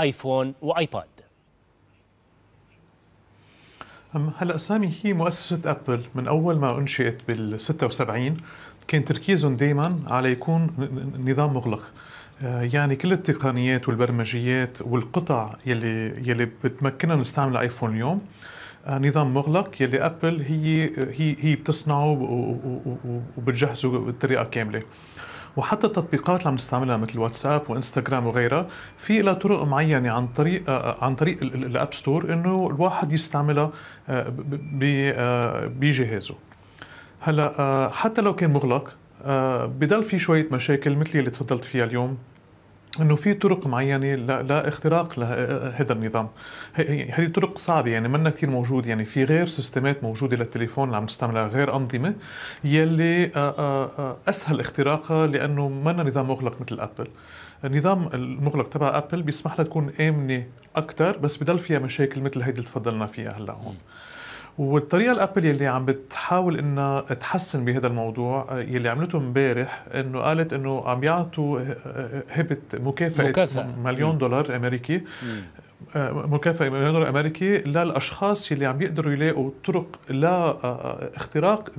آيفون وآيباد هلا سامي هي مؤسسة أبل من أول ما أنشئت بال 76 كان تركيزهم دائما على يكون نظام مغلق آه، يعني كل التقنيات والبرمجيات والقطع يلي يلي بتمكننا نستعمل ايفون اليوم آه، نظام مغلق يلي ابل هي هي هي بتصنعه وبتجهزه بطريقه كامله وحتى التطبيقات اللي عم نستعملها مثل واتساب وانستغرام وغيرها في لها طرق معينه عن طريق آه، آه، عن طريق الاب ستور انه الواحد يستعملها آه، بجهازه هلا حتى لو كان مغلق بضل في شويه مشاكل مثل اللي تفضلت فيها اليوم انه في طرق معينه لاختراق لا هذا النظام هذه طرق صعبه يعني منا كثير موجود يعني في غير سيستمات موجوده للتليفون اللي عم نستعملها غير انظمه يلي آه، آه، آه، اسهل اختراقها لانه منا نظام مغلق مثل ابل النظام المغلق تبع ابل بيسمح لها تكون امنه اكثر بس بضل فيها مشاكل مثل هيدي اللي تفضلنا فيها هلا هون والطريقه الابل يلي عم بتحاول انها تحسن بهذا الموضوع آه، يلي عملته امبارح انه قالت انه عم يعطوا هبه مكافاه مكافأة. مليون دولار امريكي مكافأة مليون دولار أمريكي للأشخاص اللي عم يقدروا يلاقوا طرق لا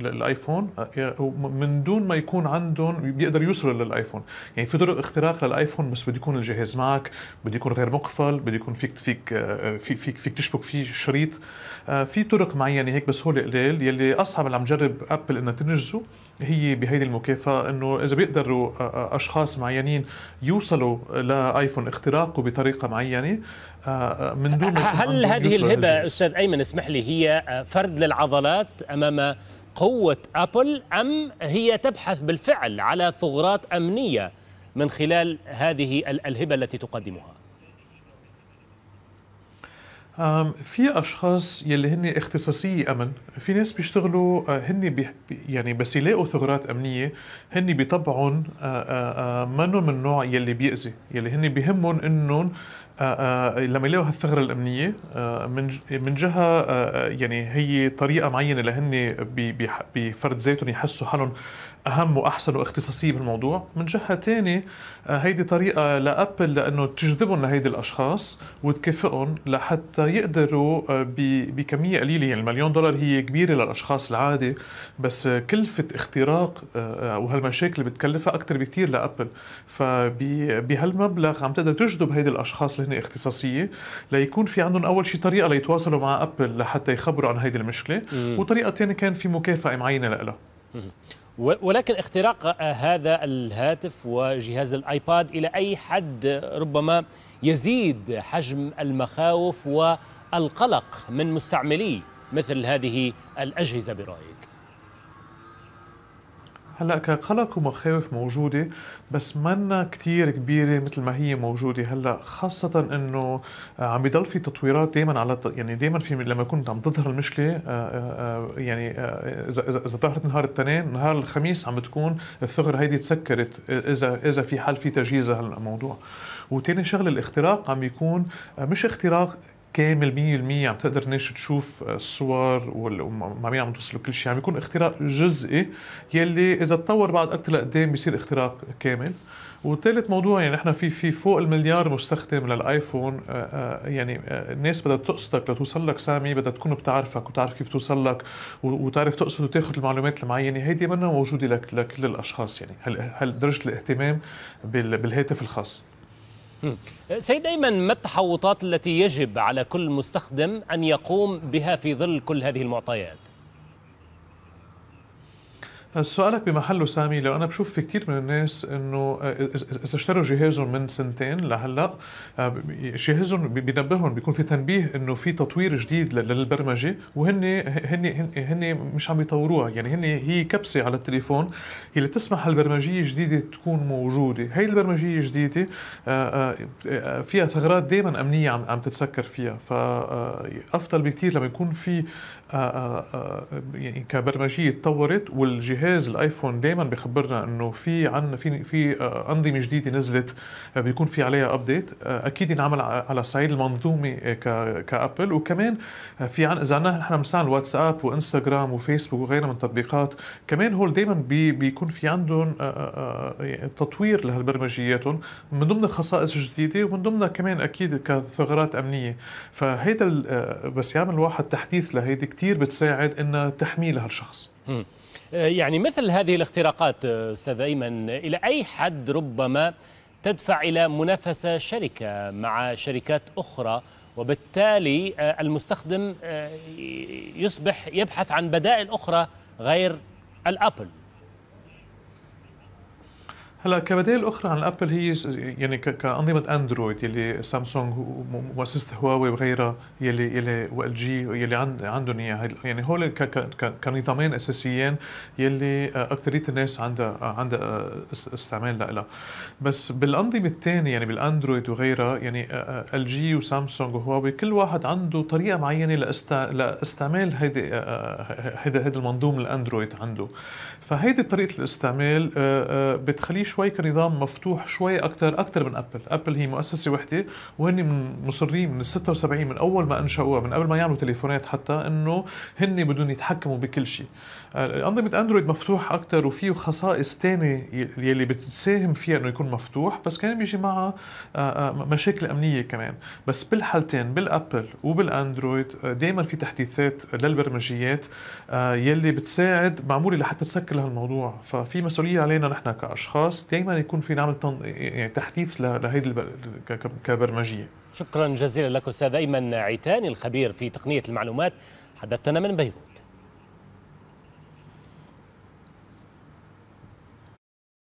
الايفون آه، آه، من دون ما يكون عندهم بيقدروا يوصلوا للايفون يعني في طرق اختراق للايفون بس بده يكون الجهاز معك بده يكون غير مقفل بده يكون فيك فيك آه، فيك فيك, فيك تشبك فيه شريط في طرق معينة هيك بسهولة قليل يلي أصعب اللي عم جرب أبل إنها تنجزه هي بهيدي المكافأة أنه إذا بيقدروا أشخاص معينين يوصلوا لايفون اختراقه بطريقة معينة من دون هل هذه الهبة أستاذ أيمن اسمح لي هي فرد للعضلات أمام قوة أبل أم هي تبحث بالفعل على ثغرات أمنية من خلال هذه الهبة التي تقدمها في اشخاص يلي هن اختصاصي امن في ناس بيشتغلوا آه، هن بي يعني بس يلاقوا ثغرات امنيه هن بطبعهم آه، آه، منو من النوع يلي بيأذي يلي هن بيهمهم انهم لما يلاقوا هالثغره الامنيه من من جهه يعني هي طريقه معينه لهن بفرد ذاتهم يحسوا حالهم اهم واحسن واختصاصيه بالموضوع من جهه ثانيه آه، هيدي طريقه لابل لانه تجذبهم لهيدي الاشخاص وتكافئهم لحتى يقدروا آه، بكميه قليله يعني المليون دولار هي كبيره للاشخاص العادي بس كلفه اختراق آه، وهالمشاكل اللي بتكلفها اكثر بكثير لابل فبهالمبلغ عم تقدر تجذب هيدي الاشخاص اللي هن اختصاصيه ليكون في عندهم اول شيء طريقه ليتواصلوا مع ابل لحتى يخبروا عن هيدي المشكله م. وطريقه ثانيه كان في مكافاه معينه لها ولكن اختراق هذا الهاتف وجهاز الايباد الى اي حد ربما يزيد حجم المخاوف والقلق من مستعملي مثل هذه الاجهزه برايك هلا كقلق ومخاوف موجوده بس منا كتير كبيره مثل ما هي موجوده هلا خاصه انه آه، عم بضل في تطويرات دائما على يعني دائما في لما كنت عم تظهر المشكله آه، آه، يعني اذا اذا ظهرت نهار الاثنين نهار الخميس عم تكون الثغره هيدي تسكرت اذا اذا في حال في تجهيز هالموضوع وتاني شغله الاختراق عم بيكون مش اختراق كامل 100% عم تقدر الناس تشوف آه، الصور وما عم توصلوا كل شيء عم يكون اختراق جزئي يلي اذا تطور بعد اكثر لقدام بيصير اختراق كامل وثالث موضوع يعني نحن في في فوق المليار مستخدم للايفون آه، آه، يعني الناس بدها تقصدك لتوصل لك سامي بدها تكون بتعرفك وتعرف كيف توصل لك وتعرف تقصد وتاخذ المعلومات المعينه هيدي منها موجوده لك لكل الاشخاص يعني هل درجه الاهتمام بالهاتف الخاص سيد أيمن ما التحوطات التي يجب على كل مستخدم أن يقوم بها في ظل كل هذه المعطيات؟ سؤالك بمحله سامي لو انا بشوف في كثير من الناس انه اذا اشتروا جهازهم من سنتين لهلا جهازهم بينبههم بيكون في تنبيه انه في تطوير جديد للبرمجه وهن هن هن مش عم يطوروها يعني هن هي كبسه على التليفون هي اللي تسمح البرمجيه الجديده تكون موجوده هي البرمجيه الجديده آه، آه، آه، فيها ثغرات دائما امنيه عم تتسكر فيها فافضل بكثير لما يكون في يعني كبرمجيه تطورت والجهاز جهاز الايفون دائما بخبرنا انه في عندنا في في آه، انظمه جديده نزلت آه، بيكون في عليها ابديت آه، اكيد ينعمل على صعيد المنظومه كابل وكمان في عن اذا عندنا نحن مثلا واتساب وانستغرام وفيسبوك وغيرها من التطبيقات كمان هول دائما بي بيكون في عندهم يعني تطوير لهالبرمجياتهم من ضمن خصائص جديده ومن ضمنها كمان اكيد كثغرات امنيه فهيدا بس يعمل الواحد تحديث لهيدي كثير بتساعد انها تحمي لهالشخص آه، يعني مثل هذه الاختراقات آه، استاذ ايمن الى اي حد ربما تدفع الى منافسه شركه مع شركات اخرى وبالتالي آه، المستخدم يصبح يبحث عن بدائل اخرى غير الابل هلا كبدائل اخرى عن ابل هي يعني كانظمه اندرويد يلي سامسونج ومؤسسه هواوي وغيرها يلي يلي وال جي يلي عندهم اياها يعني هول كنظامين اساسيين يلي آه، اكثريه الناس عندها آه، عندها آه، استعمال لها بس بالانظمه الثانيه يعني بالاندرويد وغيرها يعني ال جي وسامسونج وهواوي كل واحد عنده طريقه معينه لاست... لاستعمال هيدي هيدا هيدا المنظوم الاندرويد عنده فهيدي طريقه الاستعمال بتخليه شوي كنظام مفتوح شوي اكثر اكثر من ابل، ابل هي مؤسسه وحده وهن من مصرين من 76 من اول ما انشأوها من قبل ما يعملوا تليفونات حتى انه هن بدهم يتحكموا بكل شيء. آه، انظمه اندرويد مفتوح اكثر وفيه خصائص ثانيه يلي بتساهم فيها انه يكون مفتوح بس كان بيجي معها آه، آه، مشاكل امنيه كمان، بس بالحالتين بالابل وبالاندرويد دائما في تحديثات للبرمجيات يلي بتساعد معموله لحتى تسكر لهالموضوع، ففي مسؤوليه علينا نحن كاشخاص دائما يكون في نعمل تن... يعني تحديث لهيدي الب... ك... كبرمجيه شكرا جزيلا لك استاذ ايمن عيتان الخبير في تقنيه المعلومات حدثنا من بيروت